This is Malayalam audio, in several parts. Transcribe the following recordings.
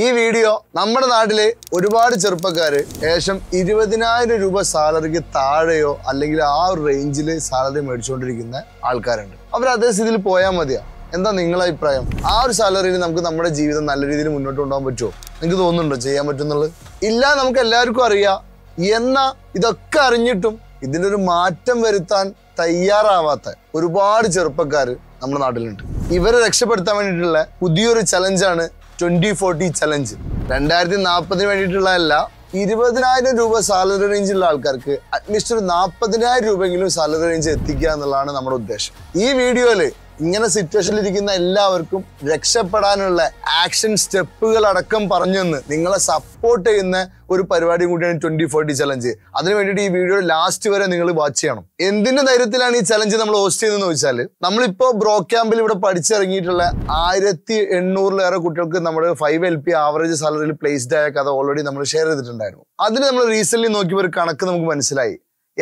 ഈ വീഡിയോ നമ്മുടെ നാട്ടിലെ ഒരുപാട് ചെറുപ്പക്കാർ ഏകദേശം ഇരുപതിനായിരം രൂപ സാലറിക്ക് താഴെയോ അല്ലെങ്കിൽ ആ ഒരു റേഞ്ചിൽ സാലറി മേടിച്ചുകൊണ്ടിരിക്കുന്ന ആൾക്കാരുണ്ട് അവർ അതേ സ്ഥിതിയിൽ പോയാൽ മതിയാ എന്താ നിങ്ങളെ അഭിപ്രായം ആ ഒരു സാലറിയിൽ നമുക്ക് നമ്മുടെ ജീവിതം നല്ല രീതിയിൽ മുന്നോട്ട് കൊണ്ടുപോകാൻ പറ്റുമോ നിങ്ങൾക്ക് തോന്നുന്നുണ്ടോ ചെയ്യാൻ പറ്റുന്നുള്ളത് ഇല്ല നമുക്ക് എല്ലാവർക്കും അറിയാം എന്നാ ഇതൊക്കെ അറിഞ്ഞിട്ടും ഇതിൻ്റെ ഒരു മാറ്റം വരുത്താൻ തയ്യാറാവാത്ത ഒരുപാട് ചെറുപ്പക്കാർ നമ്മുടെ നാട്ടിലുണ്ട് ഇവരെ രക്ഷപ്പെടുത്താൻ വേണ്ടിയിട്ടുള്ള പുതിയൊരു ചലഞ്ചാണ് ട്വന്റി ഫോർട്ടി ചലഞ്ച് രണ്ടായിരത്തി നാൽപ്പതിന് വേണ്ടിയിട്ടുള്ളതല്ല ഇരുപതിനായിരം രൂപ സാലറി റേഞ്ചിലുള്ള ആൾക്കാർക്ക് അറ്റ്ലീസ്റ്റ് ഒരു നാൽപ്പതിനായിരം രൂപയെങ്കിലും സാലറി റേഞ്ച് എത്തിക്കുക എന്നുള്ളതാണ് നമ്മുടെ ഉദ്ദേശം ഈ വീഡിയോയിൽ ഇങ്ങനെ സിറ്റുവേഷനിൽ ഇരിക്കുന്ന എല്ലാവർക്കും രക്ഷപ്പെടാനുള്ള ആക്ഷൻ സ്റ്റെപ്പുകൾ അടക്കം പറഞ്ഞെന്ന് നിങ്ങളെ സപ്പോർട്ട് ചെയ്യുന്ന ഒരു പരിപാടി കൂടിയാണ് ട്വന്റി ഫോർട്ടി ചലഞ്ച് അതിനു വേണ്ടിയിട്ട് ഈ വീഡിയോ ലാസ്റ്റ് വരെ നിങ്ങൾ വാച്ച് ചെയ്യണം എന്തിന്റെ ധൈര്യത്തിലാണ് ഈ ചലഞ്ച് നമ്മൾ ഹോസ്റ്റ് ചെയ്തതെന്ന് ചോദിച്ചാൽ നമ്മളിപ്പോ ബ്രോ ക്യാമ്പിൽ ഇവിടെ പഠിച്ചിറങ്ങിയിട്ടുള്ള ആയിരത്തി എണ്ണൂറിലേറെ കുട്ടികൾക്ക് നമ്മൾ ഫൈവ് എൽ പി ആവറേജ് സാലറിയിൽ പ്ലേസ്ഡ് ആയ കഥ ഓൾറെഡി നമ്മൾ ഷെയർ ചെയ്തിട്ടുണ്ടായിരുന്നു അതിന് നമ്മൾ റീസെന്റ് നോക്കിയപ്പോൾ ഒരു കണക്ക് നമുക്ക് മനസ്സിലായി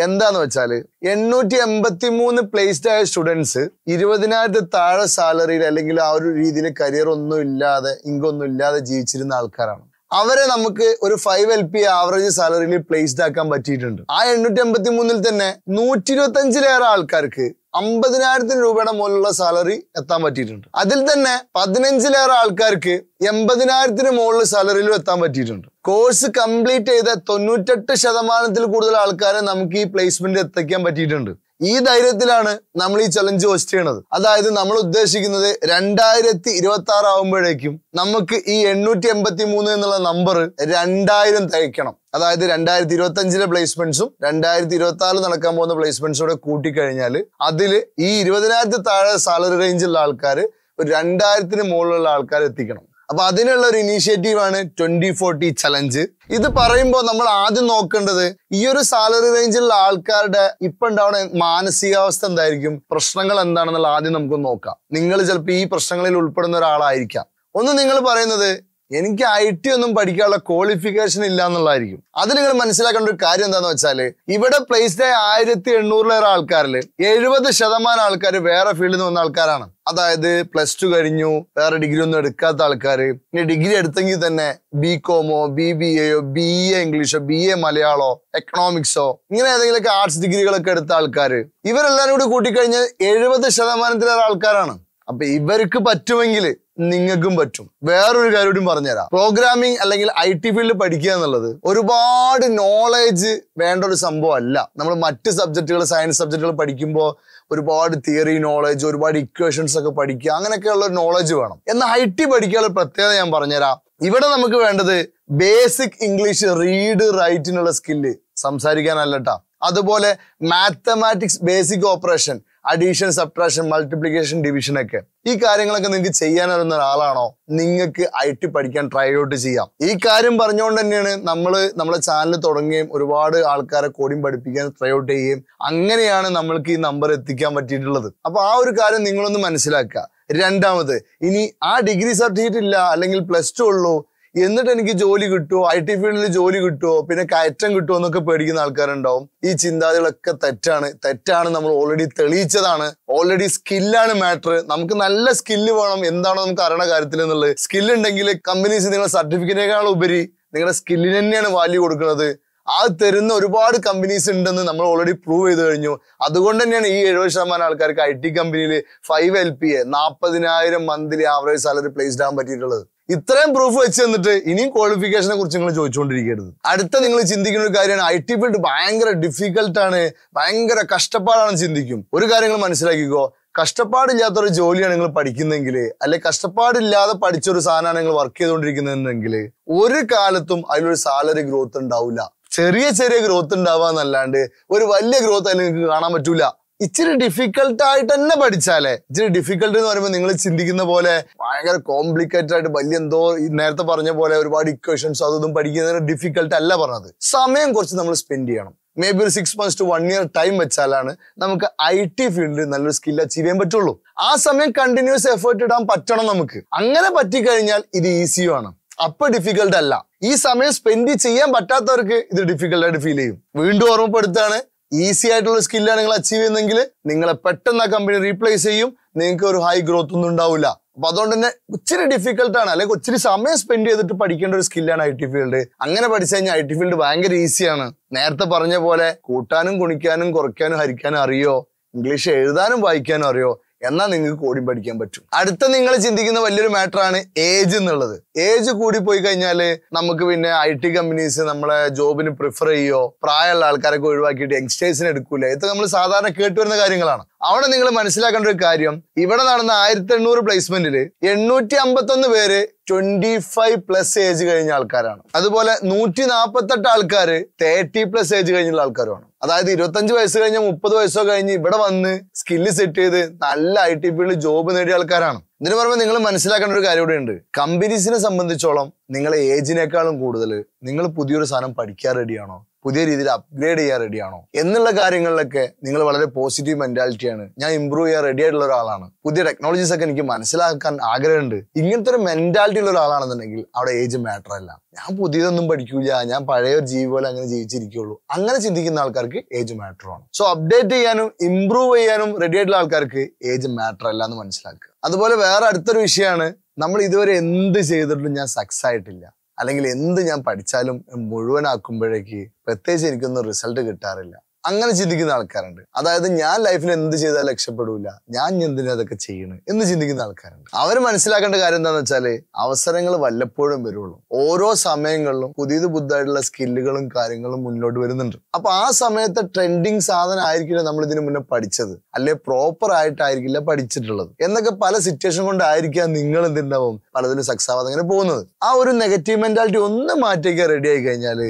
എന്താന്ന് വെച്ചാൽ എണ്ണൂറ്റി എൺപത്തി മൂന്ന് പ്ലേസ്ഡ് ആയ സ്റ്റുഡൻസ് ഇരുപതിനായിരത്തി താഴെ സാലറിയിൽ അല്ലെങ്കിൽ ആ ഒരു രീതിയിൽ കരിയർ ഒന്നും ഇല്ലാതെ ഇങ്കൊന്നും ഇല്ലാതെ ജീവിച്ചിരുന്ന ആൾക്കാരാണ് അവരെ നമുക്ക് ഒരു ഫൈവ് എൽ പി ആവറേജ് സാലറിയിൽ പ്ലേസ്ഡ് ആക്കാൻ പറ്റിയിട്ടുണ്ട് ആ എണ്ണൂറ്റി അമ്പത്തി മൂന്നിൽ തന്നെ നൂറ്റി ഇരുപത്തി അഞ്ചിലേറെ ആൾക്കാർക്ക് അമ്പതിനായിരത്തിന് രൂപയുടെ മുകളിലുള്ള സാലറി എത്താൻ പറ്റിയിട്ടുണ്ട് അതിൽ തന്നെ പതിനഞ്ചിലേറെ ആൾക്കാർക്ക് എൺപതിനായിരത്തിന് മുകളിൽ സാലറിയിലും എത്താൻ പറ്റിയിട്ടുണ്ട് കോഴ്സ് കംപ്ലീറ്റ് ചെയ്ത തൊണ്ണൂറ്റെട്ട് ശതമാനത്തിൽ കൂടുതൽ ആൾക്കാരെ നമുക്ക് ഈ പ്ലേസ്മെന്റ് എത്തിക്കാൻ പറ്റിയിട്ടുണ്ട് ഈ ധൈര്യത്തിലാണ് നമ്മൾ ഈ ചലഞ്ച് ഹോസ്റ്റ് ചെയ്യണത് അതായത് നമ്മൾ ഉദ്ദേശിക്കുന്നത് രണ്ടായിരത്തി ഇരുപത്തി ആറ് ആവുമ്പോഴേക്കും നമുക്ക് ഈ എണ്ണൂറ്റി എൺപത്തി മൂന്ന് എന്നുള്ള നമ്പർ രണ്ടായിരം തയ്ക്കണം അതായത് രണ്ടായിരത്തി ഇരുപത്തി അഞ്ചിലെ പ്ലേസ്മെന്റ്സും രണ്ടായിരത്തി ഇരുപത്തി ആറിൽ നടക്കാൻ പോകുന്ന പ്ലേസ്മെന്റ്സും കൂടെ കൂട്ടിക്കഴിഞ്ഞാൽ അതിൽ ഈ ഇരുപതിനായിരത്തി താഴെ സാലറി റേഞ്ചിലുള്ള ആൾക്കാർ ഒരു രണ്ടായിരത്തിന് മുകളിലുള്ള ആൾക്കാർ എത്തിക്കണം അപ്പൊ അതിനുള്ള ഒരു ഇനീഷ്യേറ്റീവ് ആണ് ട്വന്റി ഫോർട്ടി ചലഞ്ച് ഇത് പറയുമ്പോൾ നമ്മൾ ആദ്യം നോക്കേണ്ടത് ഈ ഒരു സാലറി റേഞ്ചിലുള്ള ആൾക്കാരുടെ ഇപ്പൊ ഉണ്ടാവുന്ന മാനസികാവസ്ഥ എന്തായിരിക്കും പ്രശ്നങ്ങൾ എന്താണെന്നുള്ള ആദ്യം നമുക്ക് നോക്കാം നിങ്ങൾ ചിലപ്പോൾ ഈ പ്രശ്നങ്ങളിൽ ഉൾപ്പെടുന്ന ഒരാളായിരിക്കാം ഒന്ന് നിങ്ങൾ പറയുന്നത് എനിക്ക് ഐ ടി ഒന്നും പഠിക്കാനുള്ള ക്വാളിഫിക്കേഷൻ ഇല്ല എന്നുള്ളതായിരിക്കും അത് നിങ്ങൾ മനസ്സിലാക്കേണ്ട ഒരു കാര്യം എന്താണെന്ന് വെച്ചാൽ ഇവിടെ പ്ലേസ്ഡ് ആയ ആയിരത്തി എണ്ണൂറിലേറെ ആൾക്കാരിൽ എഴുപത് ശതമാനം ആൾക്കാർ വേറെ ഫീൽഡിൽ നിന്ന് വന്ന ആൾക്കാരാണ് അതായത് പ്ലസ് ടു കഴിഞ്ഞു വേറെ ഡിഗ്രി ഒന്നും എടുക്കാത്ത ആൾക്കാർ ഇനി ഡിഗ്രി എടുത്തെങ്കിൽ തന്നെ ബി കോമോ ബി ബി എയോ ബി എ ഇംഗ്ലീഷോ ബി എ മലയാളോ എക്കണോമിക്സോ ഇങ്ങനെ ഏതെങ്കിലുമൊക്കെ ആർട്സ് ഡിഗ്രികളൊക്കെ എടുത്ത ആൾക്കാർ ഇവരെല്ലാവരും കൂടി കൂട്ടിക്കഴിഞ്ഞാൽ എഴുപത് ശതമാനത്തിലേറെ ആൾക്കാരാണ് അപ്പൊ ഇവർക്ക് പറ്റുമെങ്കിൽ നിങ്ങൾക്കും പറ്റും വേറൊരു കാര്യം പറഞ്ഞുതരാം പ്രോഗ്രാമിംഗ് അല്ലെങ്കിൽ ഐ ടി ഫീൽഡ് പഠിക്കുക എന്നുള്ളത് ഒരുപാട് നോളേജ് വേണ്ട ഒരു സംഭവമല്ല നമ്മൾ മറ്റ് സബ്ജക്റ്റുകൾ സയൻസ് സബ്ജക്റ്റുകൾ പഠിക്കുമ്പോൾ ഒരുപാട് തിയറി നോളജ് ഒരുപാട് ഇക്വേഷൻസ് ഒക്കെ പഠിക്കുക അങ്ങനെയൊക്കെയുള്ള നോളജ് വേണം എന്നാൽ ഐ ടി പഠിക്കാനുള്ള പ്രത്യേകത ഞാൻ പറഞ്ഞുതരാം ഇവിടെ നമുക്ക് വേണ്ടത് ബേസിക് ഇംഗ്ലീഷ് റീഡ് റൈറ്റിനുള്ള സ്കില്ല് സംസാരിക്കാനല്ലട്ടാ അതുപോലെ mathematics basic operation addition subtraction multiplication division ഒക്കെ ഈ കാര്യങ്ങളൊക്കെ നിങ്ങൾക്ക് ചെയ്യാൻ അറിയുന്ന ഒരാളാണോ നിങ്ങൾക്ക് ഐ ടി പഠിക്കാൻ ട്രൈ ഔട്ട് ചെയ്യാം ഈ കാര്യം പറഞ്ഞുകൊണ്ട് തന്നെയാണ് നമ്മൾ നമ്മുടെ ചാനൽ തുടങ്ങുകയും ഒരുപാട് ആൾക്കാരെ കോഡിങ് പഠിപ്പിക്കാൻ ട്രൈ ഔട്ട് ചെയ്യുകയും അങ്ങനെയാണ് നമ്മൾക്ക് ഈ നമ്പർ എത്തിക്കാൻ പറ്റിയിട്ടുള്ളത് അപ്പോൾ ആ ഒരു കാര്യം നിങ്ങളൊന്ന് മനസ്സിലാക്കുക രണ്ടാമത് ഇനി ആ ഡിഗ്രി സർട്ടിഫിക്കറ്റ് ഇല്ല അല്ലെങ്കിൽ പ്ലസ് ടു ഉള്ളൂ എന്നിട്ട് എനിക്ക് ജോലി കിട്ടുമോ ഐ ടി ഫീൽഡിൽ ജോലി കിട്ടുമോ പിന്നെ കയറ്റം കിട്ടുമോ എന്നൊക്കെ പേടിക്കുന്ന ആൾക്കാരുണ്ടാവും ഈ ചിന്താഗതികളൊക്കെ തെറ്റാണ് തെറ്റാണ് നമ്മൾ ഓൾറെഡി തെളിയിച്ചതാണ് ഓൾറെഡി സ്കില്ലാണ് മാറ്റർ നമുക്ക് നല്ല സ്കില്ല് വേണം എന്താണോ നമുക്ക് അറിയണ കാര്യത്തിൽ എന്നുള്ളത് സ്കില്ല് ഉണ്ടെങ്കിൽ കമ്പനീസ് നിങ്ങളുടെ സർട്ടിഫിക്കറ്റിനേക്കാൾ ഉപരി നിങ്ങളുടെ സ്കില്ലിന് തന്നെയാണ് വാല്യൂ കൊടുക്കുന്നത് ആ തരുന്ന ഒരുപാട് കമ്പനീസ് ഉണ്ടെന്ന് നമ്മൾ ഓൾറെഡി പ്രൂവ് ചെയ്ത് കഴിഞ്ഞു അതുകൊണ്ട് തന്നെയാണ് ഈ എഴുപത് ശതമാനം ആൾക്കാർക്ക് ഐ ടി കമ്പനിയിൽ ഫൈവ് എൽ പി എ നാൽപ്പതിനായിരം മന്ത്ലി ആവറേജ് സാലറി പ്ലേസ്ഡ് ആകാൻ പറ്റിയിട്ടുള്ളത് ഇത്രയും പ്രൂഫ് വെച്ച് തന്നിട്ട് ഇനിയും ക്വാളിഫിക്കേഷനെ കുറിച്ച് നിങ്ങൾ ചോദിച്ചുകൊണ്ടിരിക്കരുത് അടുത്ത നിങ്ങൾ ചിന്തിക്കുന്ന ഒരു കാര്യമാണ് ഐ ടി ഫീൽഡ് ഭയങ്കര ഡിഫിക്കൽട്ടാണ് ഭയങ്കര കഷ്ടപ്പാടാണ് ചിന്തിക്കും ഒരു കാര്യം നിങ്ങൾ മനസ്സിലാക്കിക്കോ കഷ്ടപ്പാടില്ലാത്ത ഒരു ജോലിയാണ് നിങ്ങൾ പഠിക്കുന്നതെങ്കിൽ അല്ലെ കഷ്ടപ്പാടില്ലാതെ പഠിച്ച ഒരു സാധനമാണ് നിങ്ങൾ വർക്ക് ചെയ്തുകൊണ്ടിരിക്കുന്നതെങ്കിൽ ഒരു കാലത്തും അതിലൊരു സാലറി ഗ്രോത്ത് ഉണ്ടാവില്ല ചെറിയ ചെറിയ ഗ്രോത്ത് ഉണ്ടാവാന്നല്ലാണ്ട് ഒരു വലിയ ഗ്രോത്ത് അതിൽ നിങ്ങൾക്ക് കാണാൻ പറ്റൂല ഇച്ചിരി ഡിഫിക്കൽട്ട് ആയിട്ട് തന്നെ പഠിച്ചാലേ ഇച്ചിരി ഡിഫിക്കൽട്ട് എന്ന് പറയുമ്പോൾ നിങ്ങൾ ചിന്തിക്കുന്ന പോലെ ഭയങ്കര കോംപ്ലിക്കേറ്റഡ് ആയിട്ട് വലിയ എന്തോ നേരത്തെ പറഞ്ഞ പോലെ ഒരുപാട് ഇക്വേഷൻസ് അതൊന്നും പഠിക്കുന്നതിന് ഡിഫിക്കൽട്ട് അല്ല പറഞ്ഞത് സമയം കുറച്ച് നമ്മൾ സ്പെൻഡ് ചെയ്യണം മേ ബി ഒരു six months to one year time വെച്ചാലാണ് നമുക്ക് ഐ ടി ഫീൽഡിൽ നല്ലൊരു സ്കിൽ അച്ചീവ് ചെയ്യാൻ പറ്റുള്ളൂ ആ സമയം കണ്ടിന്യൂസ് എഫേർട്ട് ഇടാൻ പറ്റണം നമുക്ക് അങ്ങനെ പറ്റിക്കഴിഞ്ഞാൽ ഇത് ഈസിയുമാണ് അപ്പൊ ഡിഫിക്കൽട്ട് അല്ല ഈ സമയം സ്പെൻഡ് ചെയ്യാൻ പറ്റാത്തവർക്ക് ഇത് ഡിഫിക്കൽട്ടായിട്ട് ഫീൽ ചെയ്യും വീണ്ടും ഓർമ്മപ്പെടുത്താണ് ഈസി ആയിട്ടുള്ള സ്കില്ലാണ് നിങ്ങൾ അച്ചീവ് ചെയ്യുന്നതെങ്കിൽ നിങ്ങളെ പെട്ടെന്ന് ആ കമ്പനി റീപ്ലേസ് ചെയ്യും നിങ്ങൾക്ക് ഒരു ഹൈ ഗ്രോത്ത് ഒന്നും ഉണ്ടാവില്ല അപ്പൊ അതുകൊണ്ട് തന്നെ ഒത്തിരി ഡിഫിക്കൽട്ടാണ് അല്ലെങ്കിൽ ഒത്തിരി സമയം സ്പെൻഡ് ചെയ്തിട്ട് പഠിക്കേണ്ട ഒരു സ്കില്ലാണ് ഐ ടി ഫീൽഡ് അങ്ങനെ പഠിച്ചു കഴിഞ്ഞാൽ ഐ ടി ഫീൽഡ് ഭയങ്കര ഈസിയാണ് നേരത്തെ പറഞ്ഞ പോലെ കൂട്ടാനും കുണിക്കാനും കുറയ്ക്കാനും ഹരിക്കാനും അറിയോ ഇംഗ്ലീഷ് എഴുതാനും വായിക്കാനും അറിയോ എന്നാൽ നിങ്ങൾക്ക് കോടി പഠിക്കാൻ പറ്റും അടുത്ത നിങ്ങൾ ചിന്തിക്കുന്ന വലിയൊരു മാറ്ററാണ് ഏജ് എന്നുള്ളത് ഏജ് കൂടി പോയി കഴിഞ്ഞാൽ നമുക്ക് പിന്നെ ഐ ടി കമ്പനീസ് നമ്മളെ ജോബിന് പ്രിഫർ ചെയ്യോ പ്രായമുള്ള ആൾക്കാരൊക്കെ ഒഴിവാക്കിയിട്ട് യങ്സ്റ്റേഴ്സിന് എടുക്കൂല ഇത് നമ്മൾ സാധാരണ കേട്ടുവരുന്ന കാര്യങ്ങളാണ് അവിടെ നിങ്ങൾ മനസ്സിലാക്കേണ്ട ഒരു കാര്യം ഇവിടെ നടന്ന ആയിരത്തി എണ്ണൂറ് പ്ലേസ്മെന്റിൽ എണ്ണൂറ്റി അമ്പത്തൊന്ന് പേര് ട്വന്റി ഫൈവ് പ്ലസ് ഏജ് കഴിഞ്ഞ ആൾക്കാരാണ് അതുപോലെ നൂറ്റി നാൽപ്പത്തെട്ട് ആൾക്കാർ തേർട്ടി പ്ലസ് ഏജ് കഴിഞ്ഞുള്ള ആൾക്കാരുമാണ് അതായത് ഇരുപത്തഞ്ച് വയസ്സ് കഴിഞ്ഞ മുപ്പത് വയസ്സോ കഴിഞ്ഞ് ഇവിടെ വന്ന് സ്കില്ല് സെറ്റ് ചെയ്ത് നല്ല ഐ ടി പി ജോബ് നേടിയ ആൾക്കാരാണ് ഇതിന് പറയുമ്പോൾ നിങ്ങൾ മനസ്സിലാക്കേണ്ട ഒരു കാര്യം ഇവിടെ ഉണ്ട് കമ്പനീസിനെ സംബന്ധിച്ചോളം നിങ്ങളെ ഏജിനേക്കാളും കൂടുതൽ നിങ്ങൾ പുതിയൊരു സാധനം പഠിക്കാൻ റെഡിയാണോ പുതിയ രീതിയിൽ അപ്ഗ്രേഡ് ചെയ്യാൻ റെഡിയാണോ എന്നുള്ള കാര്യങ്ങളിലൊക്കെ നിങ്ങൾ വളരെ പോസിറ്റീവ് മെന്റാലിറ്റിയാണ് ഞാൻ ഇമ്പ്രൂവ് ചെയ്യാൻ റെഡി ആയിട്ടുള്ള ഒരാളാണ് പുതിയ ടെക്നോളജീസ് ഒക്കെ എനിക്ക് മനസ്സിലാക്കാൻ ആഗ്രഹമുണ്ട് ഇങ്ങനത്തെ ഒരു മെന്റാലിറ്റി ഉള്ള ഒരാളാണെന്നുണ്ടെങ്കിൽ അവിടെ ഏജ് മാറ്റർ അല്ല ഞാൻ പുതിയതൊന്നും പഠിക്കൂല ഞാൻ പഴയ ഒരു ജീവി പോലെ അങ്ങനെ ജീവിച്ചിരിക്കുള്ളൂ അങ്ങനെ ചിന്തിക്കുന്ന ആൾക്കാർക്ക് ഏജ് മാറ്റർ ആണ് സോ അപ്ഡേറ്റ് ചെയ്യാനും ഇമ്പ്രൂവ് ചെയ്യാനും റെഡി ആയിട്ടുള്ള ആൾക്കാർക്ക് ഏജ് മാറ്റർ അല്ല എന്ന് മനസ്സിലാക്കുക അതുപോലെ വേറെ അടുത്തൊരു വിഷയമാണ് നമ്മൾ ഇതുവരെ എന്ത് ചെയ്തിട്ടും ഞാൻ സക്സസ് ആയിട്ടില്ല അല്ലെങ്കിൽ എന്ത് ഞാൻ പഠിച്ചാലും മുഴുവനാക്കുമ്പോഴേക്ക് പ്രത്യേകിച്ച് എനിക്കൊന്നും റിസൾട്ട് കിട്ടാറില്ല അങ്ങനെ ചിന്തിക്കുന്ന ആൾക്കാരുണ്ട് അതായത് ഞാൻ ലൈഫിൽ എന്ത് ചെയ്താൽ രക്ഷപ്പെടൂല ഞാൻ എന്തിനാ അതൊക്കെ ചെയ്യണേ എന്ന് ചിന്തിക്കുന്ന ആൾക്കാരുണ്ട് അവർ മനസ്സിലാക്കേണ്ട കാര്യം എന്താണെന്ന് വെച്ചാല് അവസരങ്ങൾ വല്ലപ്പോഴും വരുള്ളൂ ഓരോ സമയങ്ങളിലും പുതിയത് പുതുതായിട്ടുള്ള സ്കില്ലുകളും കാര്യങ്ങളും മുന്നോട്ട് വരുന്നുണ്ട് അപ്പൊ ആ സമയത്തെ ട്രെൻഡിങ് സാധനം ആയിരിക്കില്ല നമ്മൾ ഇതിനു മുന്നേ പഠിച്ചത് അല്ലെ പ്രോപ്പർ ആയിട്ടായിരിക്കില്ല പഠിച്ചിട്ടുള്ളത് എന്നൊക്കെ പല സിറ്റുവേഷൻ കൊണ്ടായിരിക്കാം നിങ്ങൾ എന്തുണ്ടാവും പലതിലും സക്സസ് ആവാതെ അങ്ങനെ പോകുന്നത് ആ ഒരു നെഗറ്റീവ് മെന്റാലിറ്റി ഒന്ന് മാറ്റിയൊക്കെ റെഡി ആയി കഴിഞ്ഞാൽ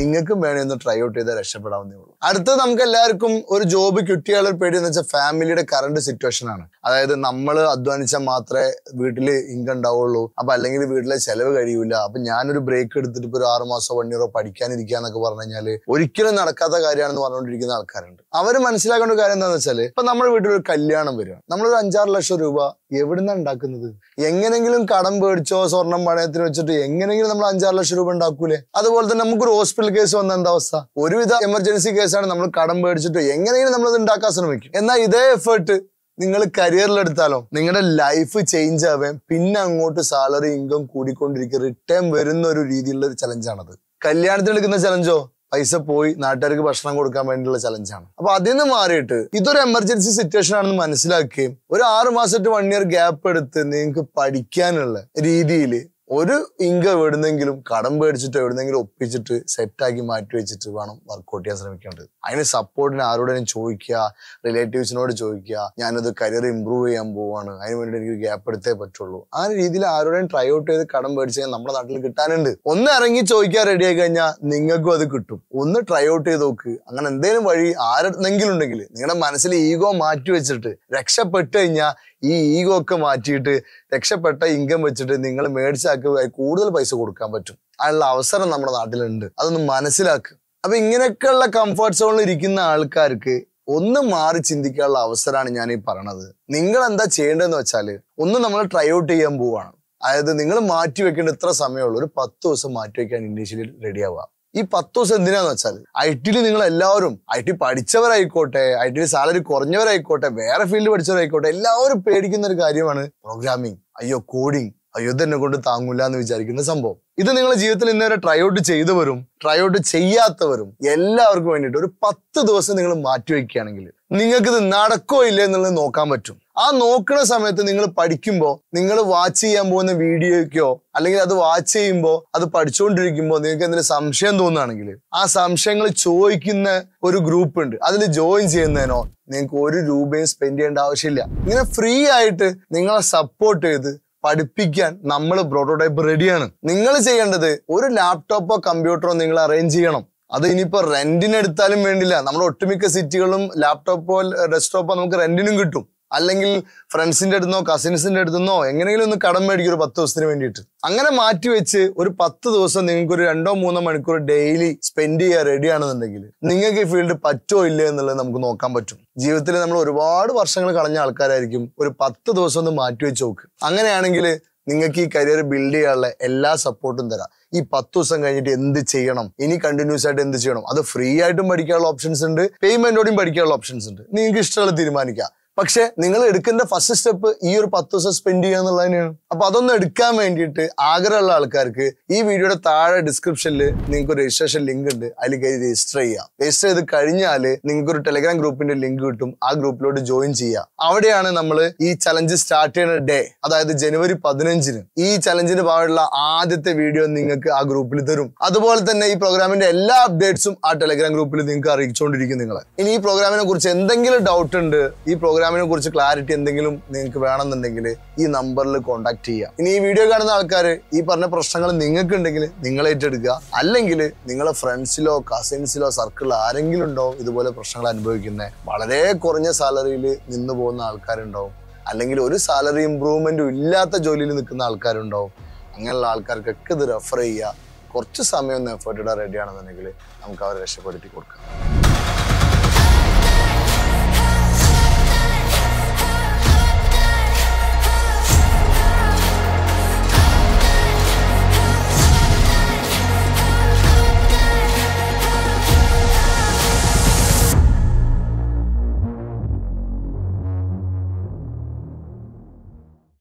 നിങ്ങൾക്കും വേണമെന്ന് ട്രൈ ഔട്ട് ചെയ്താൽ രക്ഷപ്പെടാവുന്നേ അടുത്ത് നമുക്ക് എല്ലാവർക്കും ഒരു ജോബ് കിട്ടിയാലുള്ള പേടി എന്ന് വെച്ചാൽ ഫാമിലിയുടെ കറണ്ട് സിറ്റുവേഷൻ ആണ് അതായത് നമ്മൾ അധ്വാനിച്ചാൽ മാത്രമേ വീട്ടിൽ ഇൻകം ഉണ്ടാവുള്ളൂ അപ്പൊ അല്ലെങ്കിൽ വീട്ടിലെ ചെലവ് കഴിയൂല അപ്പൊ ഞാനൊരു ബ്രേക്ക് എടുത്തിട്ട് ഇപ്പൊ ഒരു ആറു മാസം വൺ ഇയറോ പഠിക്കാനിരിക്കുക എന്നൊക്കെ പറഞ്ഞു കഴിഞ്ഞാൽ ഒരിക്കലും നടക്കാത്ത കാര്യമാണെന്ന് പറഞ്ഞുകൊണ്ടിരിക്കുന്ന ആൾക്കാരുണ്ട് അവർ മനസ്സിലാക്കേണ്ട കാര്യം എന്താണെന്ന് വെച്ചാല് ഇപ്പൊ നമ്മുടെ വീട്ടിൽ ഒരു കല്യാണം വരിക നമ്മളൊരു അഞ്ചാറ് ലക്ഷം രൂപ എവിടുന്ന ഉണ്ടാക്കുന്നത് എങ്ങനെങ്കിലും കടം പേടിച്ചോ സ്വർണം പണയത്തിന് വെച്ചിട്ട് എങ്ങനെങ്കിലും നമ്മൾ അഞ്ചാറ് ലക്ഷം രൂപ ഉണ്ടാക്കൂലേ അതുപോലെ തന്നെ നമുക്കൊരു ഹോസ്പിറ്റൽ കേസ് വന്ന എന്താ അവസ്ഥ ഒരുവിധ എമർജൻസി കേസ് മേടിച്ചാണ് നമ്മൾ കടം മേടിച്ചിട്ട് എങ്ങനെയും അത് ഉണ്ടാക്കാൻ ശ്രമിക്കും എന്നാൽ ഇതേ എഫേർട്ട് നിങ്ങൾ കരിയറിൽ എടുത്താലോ നിങ്ങളുടെ ലൈഫ് ചേഞ്ച് ആവാൻ പിന്നെ അങ്ങോട്ട് സാലറി ഇൻകം കൂടിക്കൊണ്ടിരിക്കുക റിട്ടേൺ വരുന്ന ഒരു രീതിയിലുള്ള ഒരു ചലഞ്ചാണത് കല്യാണത്തിന് എടുക്കുന്ന ചലഞ്ചോ പൈസ പോയി നാട്ടുകാർക്ക് ഭക്ഷണം കൊടുക്കാൻ വേണ്ടിയുള്ള ചലഞ്ചാണ് അപ്പൊ അതിൽ നിന്ന് മാറിയിട്ട് ഇതൊരു എമർജൻസി സിറ്റുവേഷൻ ആണെന്ന് മനസ്സിലാക്കുകയും ഒരു ആറ് മാസം ടു വൺ ഇയർ ഗ്യാപ്പ് എടുത്ത് നിങ്ങൾക്ക് പഠിക്കാനുള്ള രീതിയിൽ ഒരു ഇൻകം എവിടുന്നെങ്കിലും കടം പേടിച്ചിട്ട് എവിടുന്നെങ്കിലും ഒപ്പിച്ചിട്ട് സെറ്റാക്കി മാറ്റി വെച്ചിട്ട് വേണം വർക്ക്ഔട്ട് ചെയ്യാൻ ശ്രമിക്കേണ്ടത് അതിന് സപ്പോർട്ടിന് ആരോടെങ്കിലും ചോദിക്കുക റിലേറ്റീവ്സിനോട് ചോദിക്കുക ഞാനത് കരിയർ ഇമ്പ്രൂവ് ചെയ്യാൻ പോവാണ് അതിന് വേണ്ടി എനിക്ക് ഗ്യാപ്പ് എടുത്തേ പറ്റുള്ളൂ ആ രീതിയിൽ ആരോടെയും ട്രൈ ഔട്ട് ചെയ്ത് കടം പേടിച്ച് നമ്മുടെ നാട്ടിൽ കിട്ടാനുണ്ട് ഒന്ന് ഇറങ്ങി ചോദിക്കാൻ റെഡി ആയി കഴിഞ്ഞാൽ നിങ്ങൾക്കും അത് കിട്ടും ഒന്ന് ട്രൈ ഔട്ട് ചെയ്ത് നോക്ക് അങ്ങനെ എന്തെങ്കിലും വഴി ആരെങ്കിലും ഉണ്ടെങ്കിൽ നിങ്ങളുടെ മനസ്സിൽ ഈഗോ മാറ്റി വെച്ചിട്ട് രക്ഷപ്പെട്ടു കഴിഞ്ഞാൽ ഈ ഈഗോ ഒക്കെ മാറ്റിയിട്ട് രക്ഷപ്പെട്ട ഇൻകം വെച്ചിട്ട് നിങ്ങൾ മേടിച്ചാക്കി കൂടുതൽ പൈസ കൊടുക്കാൻ പറ്റും അതിനുള്ള അവസരം നമ്മുടെ നാട്ടിലുണ്ട് അതൊന്ന് മനസ്സിലാക്കുക അപ്പൊ ഇങ്ങനെയൊക്കെയുള്ള കംഫർട്ട് സോണിൽ ഇരിക്കുന്ന ആൾക്കാർക്ക് ഒന്ന് മാറി ചിന്തിക്കാനുള്ള അവസരമാണ് ഞാൻ ഈ പറയണത് നിങ്ങൾ എന്താ ചെയ്യേണ്ടതെന്ന് വെച്ചാൽ ഒന്ന് നമ്മൾ ട്രൈ ഔട്ട് ചെയ്യാൻ പോവാണ് അതായത് നിങ്ങൾ മാറ്റി വെക്കേണ്ട ഇത്ര സമയമുള്ളൂ ഒരു പത്ത് ദിവസം മാറ്റി വെക്കാൻ ഇനീഷ്യലി റെഡിയാവുക ഈ പത്ത് ദിവസം എന്തിനാന്ന് വെച്ചാൽ ഐ ടിയിൽ നിങ്ങൾ എല്ലാവരും ഐ ടി പഠിച്ചവരായിക്കോട്ടെ ഐ ടിയിൽ സാലറി കുറഞ്ഞവരായിക്കോട്ടെ വേറെ ഫീൽഡ് പഠിച്ചവരായിക്കോട്ടെ എല്ലാവരും പേടിക്കുന്ന ഒരു കാര്യമാണ് പ്രോഗ്രാമിംഗ് അയ്യോ കോഡിംഗ് അയ്യോ എന്നെ കൊണ്ട് താങ്ങൂല എന്ന് വിചാരിക്കുന്ന സംഭവം ഇത് നിങ്ങളുടെ ജീവിതത്തിൽ ഇന്നുവരെ ട്രൈ ഔട്ട് ചെയ്തവരും ട്രൈ ഔട്ട് ചെയ്യാത്തവരും എല്ലാവർക്കും വേണ്ടിയിട്ട് ഒരു പത്ത് ദിവസം നിങ്ങൾ മാറ്റിവെക്കുകയാണെങ്കിൽ നിങ്ങൾക്ക് ഇത് നടക്കോ ഇല്ലേ എന്നുള്ളത് നോക്കാൻ പറ്റും ആ നോക്കുന്ന സമയത്ത് നിങ്ങൾ പഠിക്കുമ്പോൾ നിങ്ങൾ വാച്ച് ചെയ്യാൻ പോകുന്ന വീഡിയോയ്ക്കോ അല്ലെങ്കിൽ അത് വാച്ച് ചെയ്യുമ്പോൾ അത് പഠിച്ചുകൊണ്ടിരിക്കുമ്പോൾ നിങ്ങൾക്ക് എന്തെങ്കിലും സംശയം തോന്നുകയാണെങ്കിൽ ആ സംശയങ്ങൾ ചോദിക്കുന്ന ഒരു ഗ്രൂപ്പ് ഉണ്ട് അതിൽ ജോയിൻ ചെയ്യുന്നതിനോ നിങ്ങൾക്ക് ഒരു രൂപയും സ്പെൻഡ് ചെയ്യേണ്ട ആവശ്യമില്ല ഇങ്ങനെ ഫ്രീ ആയിട്ട് നിങ്ങളെ സപ്പോർട്ട് ചെയ്ത് പഠിപ്പിക്കാൻ നമ്മൾ പ്രോട്ടോടൈപ്പ് റെഡിയാണ് നിങ്ങൾ ചെയ്യേണ്ടത് ഒരു ലാപ്ടോപ്പോ കമ്പ്യൂട്ടറോ നിങ്ങൾ അറേഞ്ച് ചെയ്യണം അത് ഇനിയിപ്പോൾ റെന്റിനെടുത്താലും വേണ്ടില്ല നമ്മുടെ ഒട്ടുമിക്ക സിറ്റികളും ലാപ്ടോപ്പോ ഡെസ്ക്ടോപ്പോ നമുക്ക് റെന്റിനും കിട്ടും അല്ലെങ്കിൽ ഫ്രണ്ട്സിന്റെ അടുത്തുനിന്നോ കസിൻസിന്റെ അടുത്തുനിന്നോ എങ്ങനെയെങ്കിലും ഒന്ന് കടം മേടിക്കും ഒരു പത്ത് ദിവസത്തിന് വേണ്ടിയിട്ട് അങ്ങനെ മാറ്റി വെച്ച് ഒരു പത്ത് ദിവസം നിങ്ങൾക്ക് ഒരു രണ്ടോ മൂന്നോ മണിക്കൂർ ഡെയിലി സ്പെൻഡ് ചെയ്യാൻ റെഡി ആണെന്നുണ്ടെങ്കിൽ നിങ്ങൾക്ക് ഈ ഫീൽഡ് പറ്റോ ഇല്ലേ എന്നുള്ളത് നമുക്ക് നോക്കാൻ പറ്റും ജീവിതത്തിൽ നമ്മൾ ഒരുപാട് വർഷങ്ങൾ കളഞ്ഞ ആൾക്കാരായിരിക്കും ഒരു പത്ത് ദിവസം ഒന്ന് മാറ്റി വെച്ച് നോക്ക് അങ്ങനെയാണെങ്കിൽ നിങ്ങൾക്ക് ഈ കരിയർ ബിൽഡ് ചെയ്യാനുള്ള എല്ലാ സപ്പോർട്ടും തരാം ഈ പത്ത് ദിവസം കഴിഞ്ഞിട്ട് എന്ത് ചെയ്യണം ഇനി കണ്ടിന്യൂസ് ആയിട്ട് എന്ത് ചെയ്യണം അത് ഫ്രീ ആയിട്ടും പഠിക്കാനുള്ള ഓപ്ഷൻസ് ഉണ്ട് പേയ്മെന്റോടെയും പഠിക്കാനുള്ള ഓപ്ഷൻസ് ഉണ്ട് നിങ്ങൾക്ക് ഇഷ്ടമുള്ള തീരുമാനിക്കാം പക്ഷെ നിങ്ങൾ എടുക്കേണ്ട ഫസ്റ്റ് സ്റ്റെപ്പ് ഈ ഒരു പത്ത് ദിവസം സ്പെൻഡ് ചെയ്യുക എന്നുള്ളതിനാണ് അപ്പൊ അതൊന്നും എടുക്കാൻ വേണ്ടിയിട്ട് ആഗ്രഹമുള്ള ആൾക്കാർക്ക് ഈ വീഡിയോയുടെ താഴെ ഡിസ്ക്രിപ്ഷനിൽ നിങ്ങൾക്ക് ഒരു രജിസ്ട്രേഷൻ ലിങ്ക് ഉണ്ട് അതിൽ കയറി രജിസ്റ്റർ ചെയ്യാം രജിസ്റ്റർ ചെയ്ത് കഴിഞ്ഞാൽ നിങ്ങൾക്ക് ഒരു ടെലിഗ്രാം ഗ്രൂപ്പിന്റെ ലിങ്ക് കിട്ടും ആ ഗ്രൂപ്പിലോട്ട് ജോയിൻ ചെയ്യുക അവിടെയാണ് നമ്മൾ ഈ ചലഞ്ച് സ്റ്റാർട്ട് ചെയ്യുന്ന ഡേ അതായത് ജനുവരി പതിനഞ്ചിന് ഈ ചലഞ്ചിന് ഭാഗമുള്ള ആദ്യത്തെ വീഡിയോ നിങ്ങൾക്ക് ആ ഗ്രൂപ്പിൽ തരും അതുപോലെ തന്നെ ഈ പ്രോഗ്രാമിന്റെ എല്ലാ അപ്ഡേറ്റ്സും ആ ടെലിഗ്രാം ഗ്രൂപ്പിൽ നിങ്ങൾക്ക് അറിയിച്ചുകൊണ്ടിരിക്കും നിങ്ങളെ ഇനി ഈ പ്രോഗ്രാമിനെ കുറിച്ച് എന്തെങ്കിലും ഡൗട്ട് ഉണ്ട് ഈ പ്രോഗ്രാം ഇൻസ്റ്റാഗ്രാമിനെ കുറിച്ച് ക്ലാരിറ്റി എന്തെങ്കിലും നിങ്ങൾക്ക് വേണമെന്നുണ്ടെങ്കിൽ ഈ നമ്പറിൽ കോൺടാക്ട് ചെയ്യാം ഇനി ഈ വീഡിയോ കാണുന്ന ആൾക്കാർ ഈ പറഞ്ഞ പ്രശ്നങ്ങൾ നിങ്ങൾക്ക് ഉണ്ടെങ്കിൽ നിങ്ങൾ ഏറ്റെടുക്കുക അല്ലെങ്കിൽ നിങ്ങളെ ഫ്രണ്ട്സിലോ കസിൻസിലോ സർക്കിളിൽ ആരെങ്കിലും ഉണ്ടോ ഇതുപോലെ പ്രശ്നങ്ങൾ അനുഭവിക്കുന്ന വളരെ കുറഞ്ഞ സാലറിയിൽ നിന്ന് പോകുന്ന ആൾക്കാരുണ്ടാവും അല്ലെങ്കിൽ ഒരു സാലറി ഇമ്പ്രൂവ്മെൻറ്റും ഇല്ലാത്ത ജോലിയിൽ നിൽക്കുന്ന ആൾക്കാരുണ്ടാവും അങ്ങനെയുള്ള ആൾക്കാർക്കൊക്കെ ഇത് റെഫർ ചെയ്യുക കുറച്ച് സമയം ഒന്ന് എഫേർട്ട് ഇടാൻ റെഡിയാണെന്നുണ്ടെങ്കിൽ നമുക്ക് അവരെ രക്ഷപ്പെടുത്തി കൊടുക്കാം